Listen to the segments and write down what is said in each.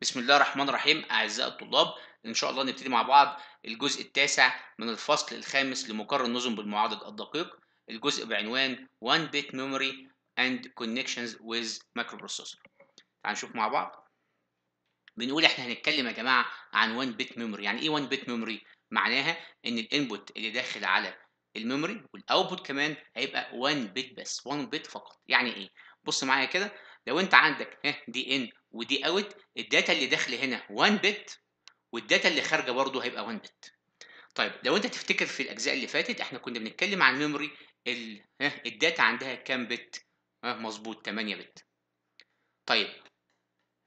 بسم الله الرحمن الرحيم أعزائي الطلاب إن شاء الله نبتدي مع بعض الجزء التاسع من الفصل الخامس لمقرر النظم بالمعادل الدقيق الجزء بعنوان 1 bit memory and connections with microprocessor تعال نشوف مع بعض بنقول احنا هنتكلم يا جماعة عن 1 bit memory يعني ايه 1 bit memory معناها ان الانبوت اللي داخل على الميموري والاوتبوت كمان هيبقى 1 بت بس 1 بت فقط يعني ايه بص معايا كده لو انت عندك ها دي ان ودي اوت الداتا اللي داخله هنا 1 بت والداتا اللي خارجه برضه هيبقى 1 بت طيب لو انت تفتكر في الاجزاء اللي فاتت احنا كنا بنتكلم عن ميموري ال... الداتا عندها كام بت مظبوط 8 بت طيب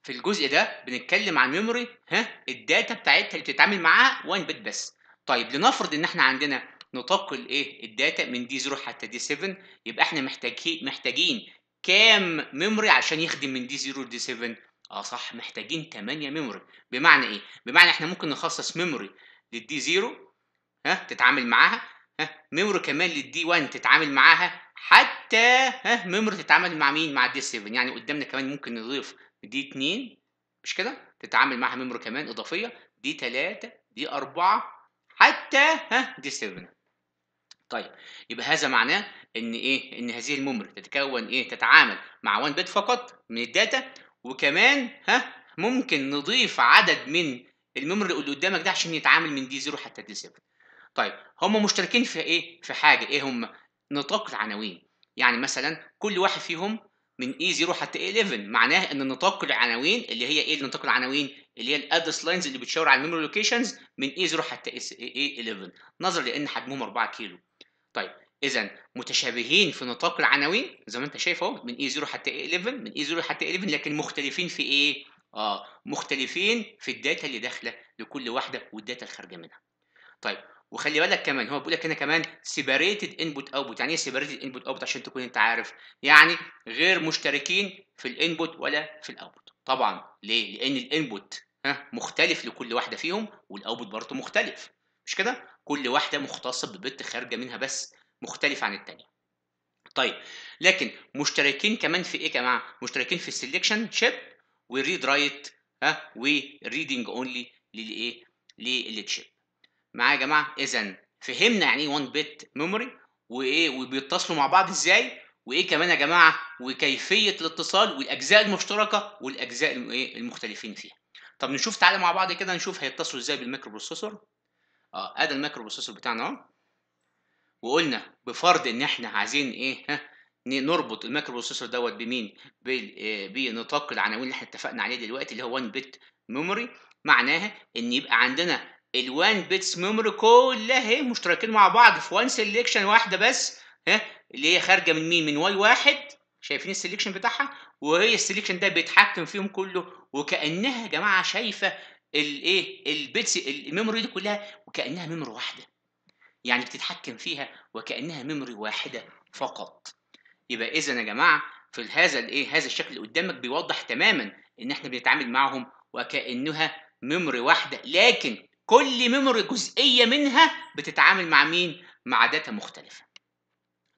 في الجزء ده بنتكلم عن ميموري ها الداتا بتاعتها اللي بتتعامل معاها 1 بت بس طيب لنفرض ان احنا عندنا نطاق الايه الداتا من دي 0 حتى دي 7 يبقى احنا محتاجين محتاجين كام ميموري عشان يخدم من دي 0 لدي 7 اه صح محتاجين 8 ميموري بمعنى ايه بمعنى احنا ممكن نخصص ميموري للدي 0 ها تتعامل معاها ها ميموري كمان للدي 1 تتعامل معاها حتى ها ميموري تتعامل مع مين مع الدي 7 يعني قدامنا كمان ممكن نضيف دي 2 مش كده تتعامل معاها ميموري كمان اضافيه دي 3 دي 4 حتى ها دي 7 طيب يبقى هذا معناه ان ايه ان هذه الميموري تتكون ايه تتعامل مع 1 بت فقط من الداتا وكمان ها ممكن نضيف عدد من الميموري اللي قدامك ده عشان يتعامل من دي 0 حتى دي 7 طيب هم مشتركين في ايه في حاجه ايه هم نطاق العناوين يعني مثلا كل واحد فيهم من اي e 0 حتى اي 11 معناه ان نطاق العناوين اللي هي ايه نطاق العناوين اللي هي الادرس لاينز اللي بتشاور على الميموري لوكيشنز من اي e 0 حتى اي 11 نظرا لان حجمهم 4 كيلو طيب اذا متشابهين في نطاق العناوين زي ما انت شايف اهو من اي 0 حتى اي 11 من اي 0 حتى اي 11 لكن مختلفين في ايه اه مختلفين في الداتا اللي داخله لكل واحده والداتا اللي خارجه منها طيب وخلي بالك كمان هو بيقول لك هنا كمان سيبريتد انبوت اوتبوت يعني ايه سيبريتد انبوت اوتبوت عشان تكون انت عارف يعني غير مشتركين في الانبوت ولا في الاوتبوت طبعا ليه لان الانبوت ها مختلف لكل واحده فيهم والاوتبوت برضه مختلف مش كده كل واحده مختصه ببت خارجه منها بس مختلف عن التانية طيب لكن مشتركين كمان في ايه يا جماعه مشتركين في السلكشن شيب والريد رايت ها وريدنج اونلي للايه للتشيب معايا يا جماعه اذا فهمنا يعني ايه 1 بت ميموري وايه وبيتصلوا مع بعض ازاي وايه كمان يا جماعه وكيفيه الاتصال والاجزاء المشتركه والاجزاء إيه؟ المختلفين فيها طب نشوف تعالى مع بعض كده نشوف هيتصلوا ازاي بالميكرو بروسيسور اه ادي الميكرو بروسيسور بتاعنا اهو وقلنا بفرض ان احنا عايزين ايه ها نربط المايكرو بروسيسور دوت بمين آه، بنطاق العناوين اللي احنا اتفقنا عليه دلوقتي اللي هو 1 بت ميموري معناها ان يبقى عندنا ال1 بيتس ميموري كلها ايه مشتركين مع بعض في 1 سيلكشن واحده بس ها اللي هي خارجه من مين من واي واحد شايفين السلكشن بتاعها وهي السلكشن ده بيتحكم فيهم كله وكانها يا جماعه شايفه الايه البيتس الميموري دي كلها وكانها ميموري واحده يعني بتتحكم فيها وكأنها ميموري واحدة فقط يبقى إذا يا جماعة في هذا الايه هذا الشكل اللي قدامك بيوضح تماما ان احنا بنتعامل معهم وكانها ميموري واحده لكن كل ميموري جزئيه منها بتتعامل مع مين مع داتا مختلفه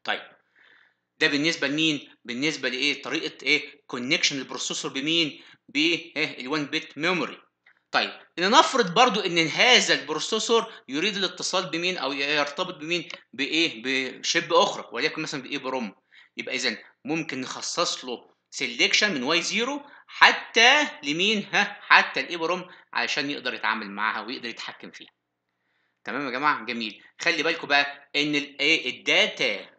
طيب ده بالنسبه لمين بالنسبه لايه طريقه ايه كونكشن البروسيسور بمين بايه ال1 بت ميموري طيب لنفرض برضو ان هذا البروسيسور يريد الاتصال بمين او يرتبط بمين بايه بشيب اخرى وليكن مثلا بايه بروم يبقى اذا ممكن نخصص له سيلكشن من واي زيرو حتى لمين ها حتى الاي بروم علشان يقدر يتعامل معاها ويقدر يتحكم فيها تمام يا جماعه جميل خلي بالكم بقى ان الايه الداتا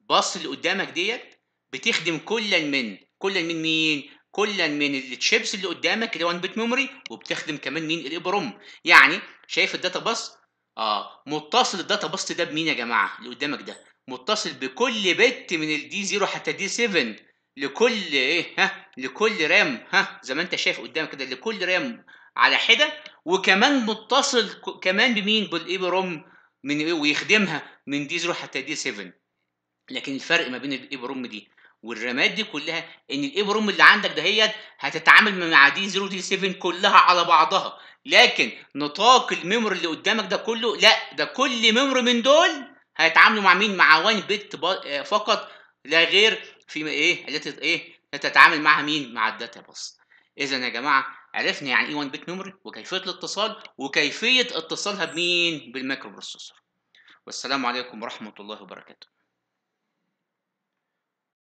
باص اللي قدامك ديت بتخدم كلا من كلا من مين كلا من التشيبس اللي قدامك اللي 1 بت ميموري وبتخدم كمان مين الابروم يعني شايف الداتا باس اه متصل الداتا باس ده بمين يا جماعه اللي قدامك ده متصل بكل بت من الدي 0 حتى دي 7 لكل ايه ها لكل رام ها زي ما انت شايف قدامك كده لكل رام على حده وكمان متصل كمان بمين بالابروم من إيه؟ ويخدمها من دي 0 حتى دي 7 لكن الفرق ما بين الابروم دي والرماد دي كلها ان الاي بروم اللي عندك دهيت هتتعامل مع دي 0 دي 7 كلها على بعضها لكن نطاق الميموري اللي قدامك ده كله لا ده كل ميموري من دول هيتعاملوا مع مين مع 1 بت آه، فقط لا غير في ايه التي ايه تتعامل معها مين مع الداتا باس اذا يا جماعه عرفنا يعني ايه 1 بت ميموري وكيفيه الاتصال وكيفيه اتصالها بمين بالمايكرو بروسيسور والسلام عليكم ورحمه الله وبركاته